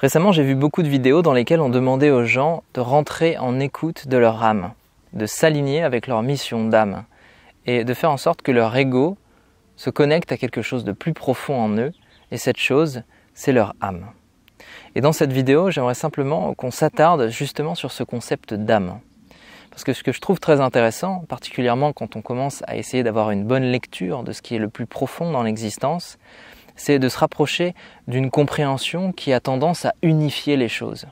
Récemment, j'ai vu beaucoup de vidéos dans lesquelles on demandait aux gens de rentrer en écoute de leur âme, de s'aligner avec leur mission d'âme, et de faire en sorte que leur ego se connecte à quelque chose de plus profond en eux, et cette chose, c'est leur âme. Et dans cette vidéo, j'aimerais simplement qu'on s'attarde justement sur ce concept d'âme. Parce que ce que je trouve très intéressant, particulièrement quand on commence à essayer d'avoir une bonne lecture de ce qui est le plus profond dans l'existence, c'est de se rapprocher d'une compréhension qui a tendance à unifier les choses.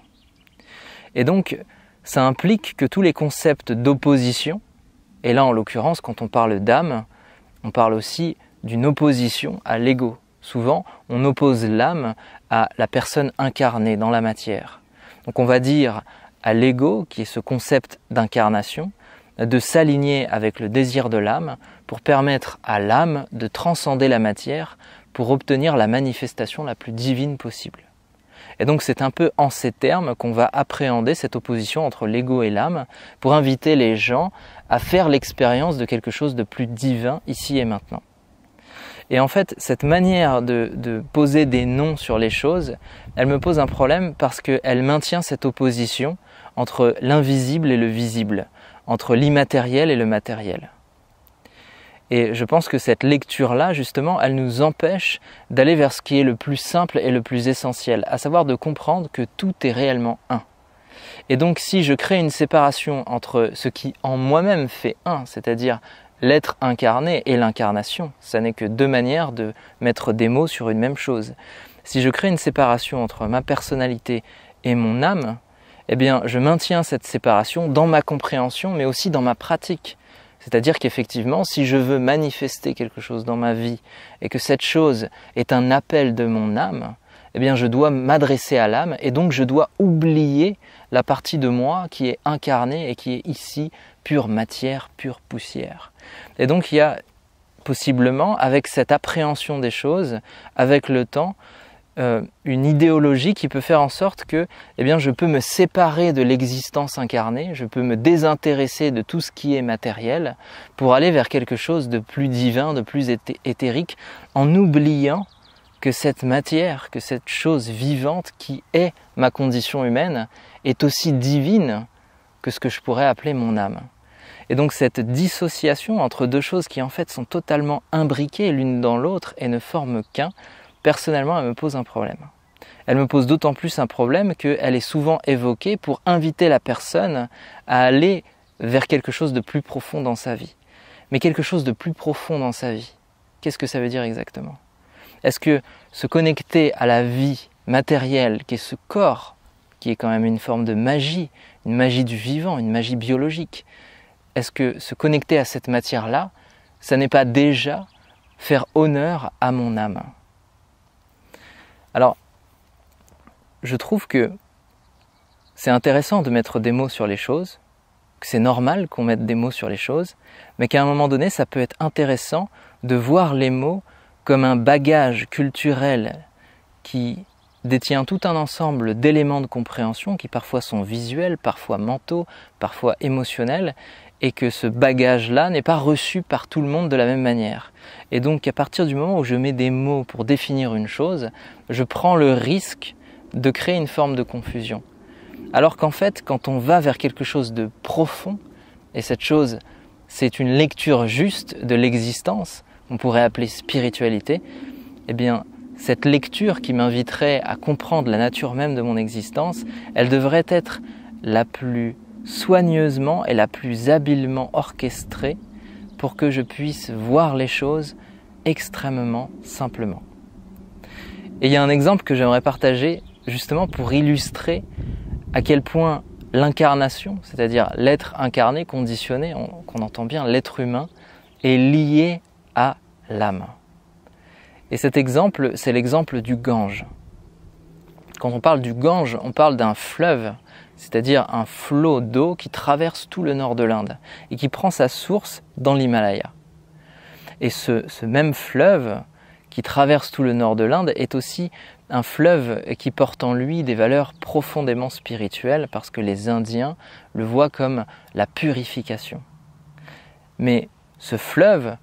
Et donc, ça implique que tous les concepts d'opposition, et là en l'occurrence quand on parle d'âme, on parle aussi d'une opposition à l'ego. Souvent, on oppose l'âme à la personne incarnée dans la matière. Donc on va dire à l'ego, qui est ce concept d'incarnation, de s'aligner avec le désir de l'âme pour permettre à l'âme de transcender la matière pour obtenir la manifestation la plus divine possible. Et donc c'est un peu en ces termes qu'on va appréhender cette opposition entre l'ego et l'âme pour inviter les gens à faire l'expérience de quelque chose de plus divin ici et maintenant. Et en fait, cette manière de, de poser des noms sur les choses, elle me pose un problème parce qu'elle maintient cette opposition entre l'invisible et le visible, entre l'immatériel et le matériel. Et je pense que cette lecture-là, justement, elle nous empêche d'aller vers ce qui est le plus simple et le plus essentiel, à savoir de comprendre que tout est réellement un. Et donc si je crée une séparation entre ce qui en moi-même fait un, c'est-à-dire l'être incarné et l'incarnation, ça n'est que deux manières de mettre des mots sur une même chose. Si je crée une séparation entre ma personnalité et mon âme, eh bien je maintiens cette séparation dans ma compréhension mais aussi dans ma pratique. C'est-à-dire qu'effectivement, si je veux manifester quelque chose dans ma vie et que cette chose est un appel de mon âme, eh bien je dois m'adresser à l'âme et donc je dois oublier la partie de moi qui est incarnée et qui est ici pure matière, pure poussière. Et donc il y a possiblement, avec cette appréhension des choses, avec le temps, euh, une idéologie qui peut faire en sorte que eh bien, je peux me séparer de l'existence incarnée, je peux me désintéresser de tout ce qui est matériel pour aller vers quelque chose de plus divin, de plus éthérique, en oubliant que cette matière, que cette chose vivante qui est ma condition humaine est aussi divine que ce que je pourrais appeler mon âme. Et donc cette dissociation entre deux choses qui en fait sont totalement imbriquées l'une dans l'autre et ne forment qu'un, personnellement, elle me pose un problème. Elle me pose d'autant plus un problème qu'elle est souvent évoquée pour inviter la personne à aller vers quelque chose de plus profond dans sa vie. Mais quelque chose de plus profond dans sa vie, qu'est-ce que ça veut dire exactement Est-ce que se connecter à la vie matérielle, qui est ce corps, qui est quand même une forme de magie, une magie du vivant, une magie biologique, est-ce que se connecter à cette matière-là, ça n'est pas déjà faire honneur à mon âme alors, je trouve que c'est intéressant de mettre des mots sur les choses, que c'est normal qu'on mette des mots sur les choses, mais qu'à un moment donné, ça peut être intéressant de voir les mots comme un bagage culturel qui détient tout un ensemble d'éléments de compréhension qui parfois sont visuels, parfois mentaux, parfois émotionnels, et que ce bagage-là n'est pas reçu par tout le monde de la même manière. Et donc à partir du moment où je mets des mots pour définir une chose, je prends le risque de créer une forme de confusion. Alors qu'en fait, quand on va vers quelque chose de profond, et cette chose, c'est une lecture juste de l'existence, on pourrait appeler spiritualité, eh bien, cette lecture qui m'inviterait à comprendre la nature même de mon existence, elle devrait être la plus soigneusement et la plus habilement orchestrée pour que je puisse voir les choses extrêmement simplement. Et il y a un exemple que j'aimerais partager justement pour illustrer à quel point l'incarnation, c'est-à-dire l'être incarné, conditionné, qu'on entend bien, l'être humain, est lié à l'âme. Et cet exemple, c'est l'exemple du Gange. Quand on parle du Gange, on parle d'un fleuve, c'est-à-dire un flot d'eau qui traverse tout le nord de l'Inde et qui prend sa source dans l'Himalaya. Et ce, même fleuve qui traverse tout le nord de l'Inde est aussi un fleuve qui porte en lui des valeurs profondément spirituelles parce que les Indiens le voient comme la purification. Mais ce fleuve,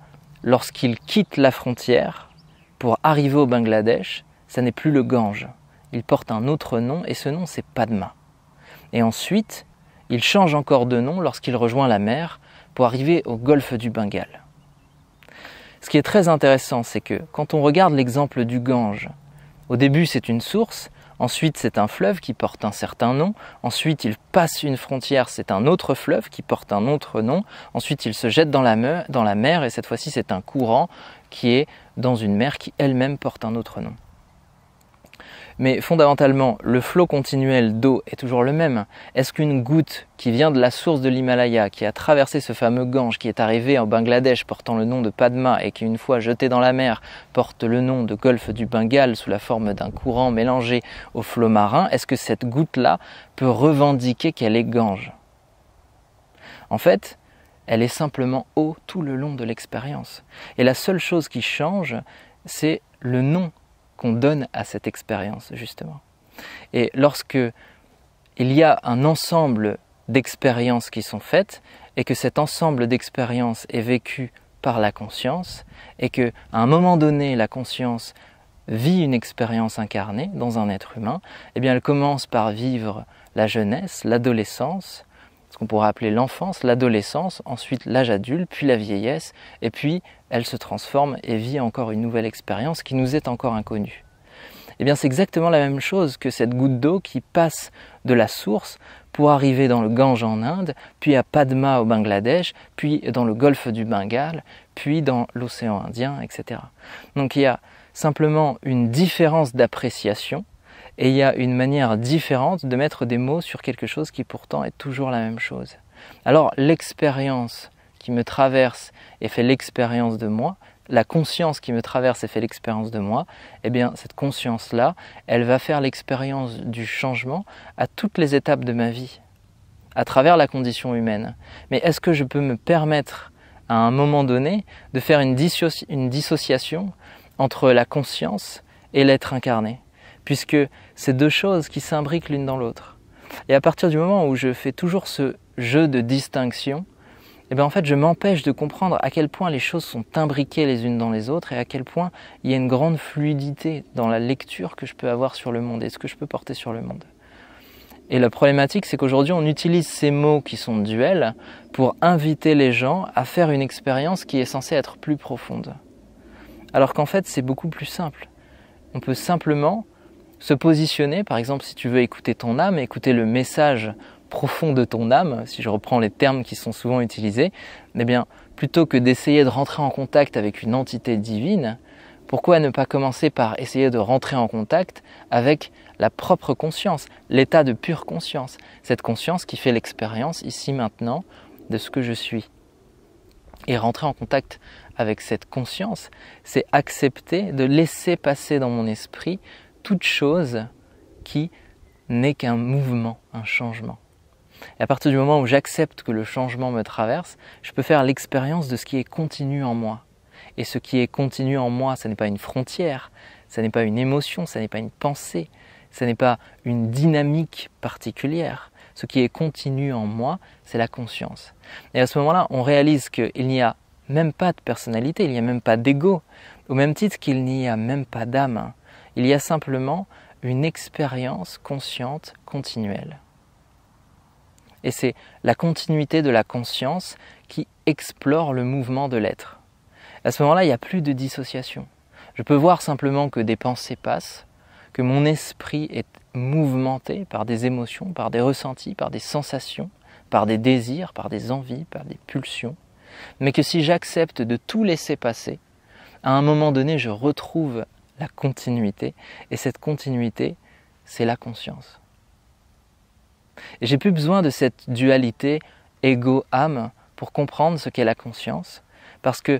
lorsqu'il quitte la frontière pour arriver au Bangladesh, ça n'est plus le Gange, il porte un autre nom et ce nom c'est Padma. Et ensuite, il change encore de nom lorsqu'il rejoint la mer pour arriver au golfe du Bengale. Ce qui est très intéressant, c'est que quand on regarde l'exemple du Gange, au début c'est une source, ensuite c'est un fleuve qui porte un certain nom, ensuite il passe une frontière, c'est un autre fleuve qui porte un autre nom, ensuite il se jette dans la, mer, et cette fois-ci c'est un courant qui est dans une mer qui elle-même porte un autre nom. Mais fondamentalement, le flot continuel d'eau est toujours le même. Est-ce qu'une goutte qui vient de la source de l'Himalaya, qui a traversé ce fameux Gange, qui est arrivé en Bangladesh portant le nom de Padma et qui, une fois jetée dans la mer, porte le nom de golfe du Bengale sous la forme d'un courant mélangé au flot marin, est-ce que cette goutte-là peut revendiquer qu'elle est Gange En fait, elle est simplement eau tout le long de l'expérience. Et la seule chose qui change, c'est le nom donne à cette expérience, justement. Et lorsque il y a un ensemble d'expériences qui sont faites, et que cet ensemble d'expériences est vécu par la conscience, et que à un moment donné, la conscience vit une expérience incarnée dans un être humain, eh bien elle commence par vivre la jeunesse, l'adolescence, ce qu'on pourrait appeler l'enfance, l'adolescence, ensuite l'âge adulte, puis la vieillesse, et puis elle se transforme et vit encore une nouvelle expérience qui nous est encore inconnue. Eh bien c'est exactement la même chose que cette goutte d'eau qui passe de la source pour arriver dans le Gange en Inde, puis à Padma au Bangladesh, puis dans le golfe du Bengale, puis dans l'océan Indien, etc. Donc il y a simplement une différence d'appréciation et il y a une manière différente de mettre des mots sur quelque chose qui pourtant est toujours la même chose. Alors l'expérience qui me traverse et fait l'expérience de moi, la conscience qui me traverse et fait l'expérience de moi, eh bien cette conscience-là, elle va faire l'expérience du changement à toutes les étapes de ma vie, à travers la condition humaine. Mais est-ce que je peux me permettre à un moment donné de faire une, une dissociation entre la conscience et l'être incarné puisque c'est deux choses qui s'imbriquent l'une dans l'autre. Et à partir du moment où je fais toujours ce jeu de distinction, eh bien en fait je m'empêche de comprendre à quel point les choses sont imbriquées les unes dans les autres et à quel point il y a une grande fluidité dans la lecture que je peux avoir sur le monde et ce que je peux porter sur le monde. Et la problématique, c'est qu'aujourd'hui, on utilise ces mots qui sont duels pour inviter les gens à faire une expérience qui est censée être plus profonde. Alors qu'en fait, c'est beaucoup plus simple. On peut simplement se positionner, par exemple, si tu veux écouter ton âme, écouter le message profond de ton âme, si je reprends les termes qui sont souvent utilisés, eh bien, plutôt que d'essayer de rentrer en contact avec une entité divine, pourquoi ne pas commencer par essayer de rentrer en contact avec la propre conscience, l'état de pure conscience, cette conscience qui fait l'expérience ici maintenant de ce que je suis. Et rentrer en contact avec cette conscience, c'est accepter de laisser passer dans mon esprit toute chose qui n'est qu'un mouvement, un changement. Et à partir du moment où j'accepte que le changement me traverse, je peux faire l'expérience de ce qui est continu en moi. Et ce qui est continu en moi, ce n'est pas une frontière, ce n'est pas une émotion, ce n'est pas une pensée, ce n'est pas une dynamique particulière. Ce qui est continu en moi, c'est la conscience. Et à ce moment-là, on réalise qu'il n'y a même pas de personnalité, il n'y a même pas d'ego, au même titre qu'il n'y a même pas d'âme il y a simplement une expérience consciente continuelle. Et c'est la continuité de la conscience qui explore le mouvement de l'être. À ce moment-là, il n'y a plus de dissociation. Je peux voir simplement que des pensées passent, que mon esprit est mouvementé par des émotions, par des ressentis, par des sensations, par des désirs, par des envies, par des pulsions, mais que si j'accepte de tout laisser passer, à un moment donné, je retrouve la continuité. Et cette continuité, c'est la conscience. Et J'ai plus besoin de cette dualité ego-âme pour comprendre ce qu'est la conscience, parce que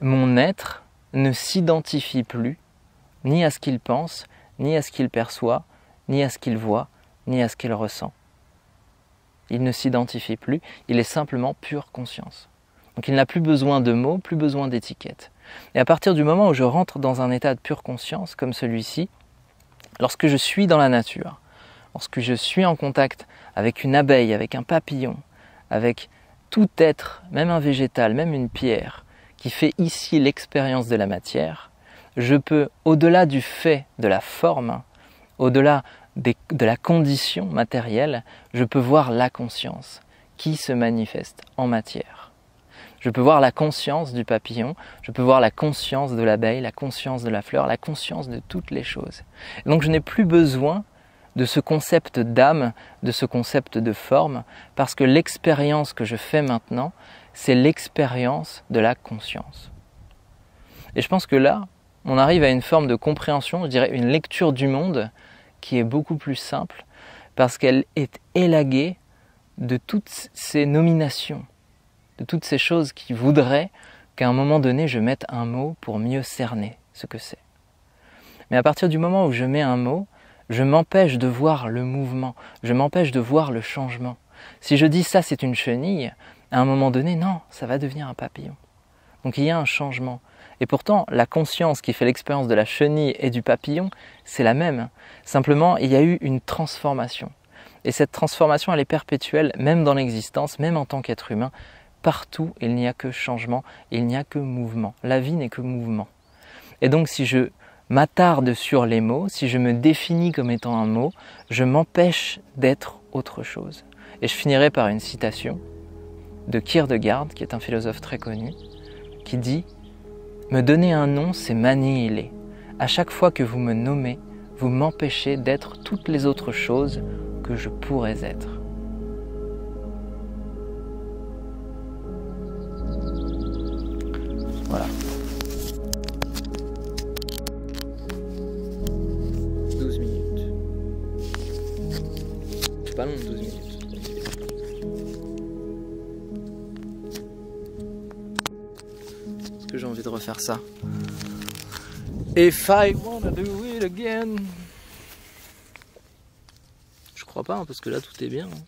mon être ne s'identifie plus ni à ce qu'il pense, ni à ce qu'il perçoit, ni à ce qu'il voit, ni à ce qu'il ressent. Il ne s'identifie plus, il est simplement pure conscience. Donc il n'a plus besoin de mots, plus besoin d'étiquettes. Et à partir du moment où je rentre dans un état de pure conscience comme celui-ci, lorsque je suis dans la nature, lorsque je suis en contact avec une abeille, avec un papillon, avec tout être, même un végétal, même une pierre, qui fait ici l'expérience de la matière, je peux, au-delà du fait de la forme, au-delà de la condition matérielle, je peux voir la conscience qui se manifeste en matière. Je peux voir la conscience du papillon, je peux voir la conscience de l'abeille, la conscience de la fleur, la conscience de toutes les choses. Donc je n'ai plus besoin de ce concept d'âme, de ce concept de forme, parce que l'expérience que je fais maintenant, c'est l'expérience de la conscience. Et je pense que là, on arrive à une forme de compréhension, je dirais une lecture du monde qui est beaucoup plus simple, parce qu'elle est élaguée de toutes ces nominations de toutes ces choses qui voudraient qu'à un moment donné je mette un mot pour mieux cerner ce que c'est. Mais à partir du moment où je mets un mot, je m'empêche de voir le mouvement, je m'empêche de voir le changement. Si je dis ça c'est une chenille, à un moment donné, non, ça va devenir un papillon. Donc il y a un changement. Et pourtant, la conscience qui fait l'expérience de la chenille et du papillon, c'est la même. Simplement, il y a eu une transformation. Et cette transformation, elle est perpétuelle, même dans l'existence, même en tant qu'être humain partout il n'y a que changement, il n'y a que mouvement. La vie n'est que mouvement. Et donc si je m'attarde sur les mots, si je me définis comme étant un mot, je m'empêche d'être autre chose. Et je finirai par une citation de Kierkegaard, qui est un philosophe très connu, qui dit Me donner un nom, c'est m'annihiler. À chaque fois que vous me nommez, vous m'empêchez d'être toutes les autres choses que je pourrais être. Voilà. minutes. C'est 12 pas long, 12 minutes. Est-ce que j'ai envie de refaire ça If I wanna do it again Je crois pas, hein, parce que là tout est bien. Hein.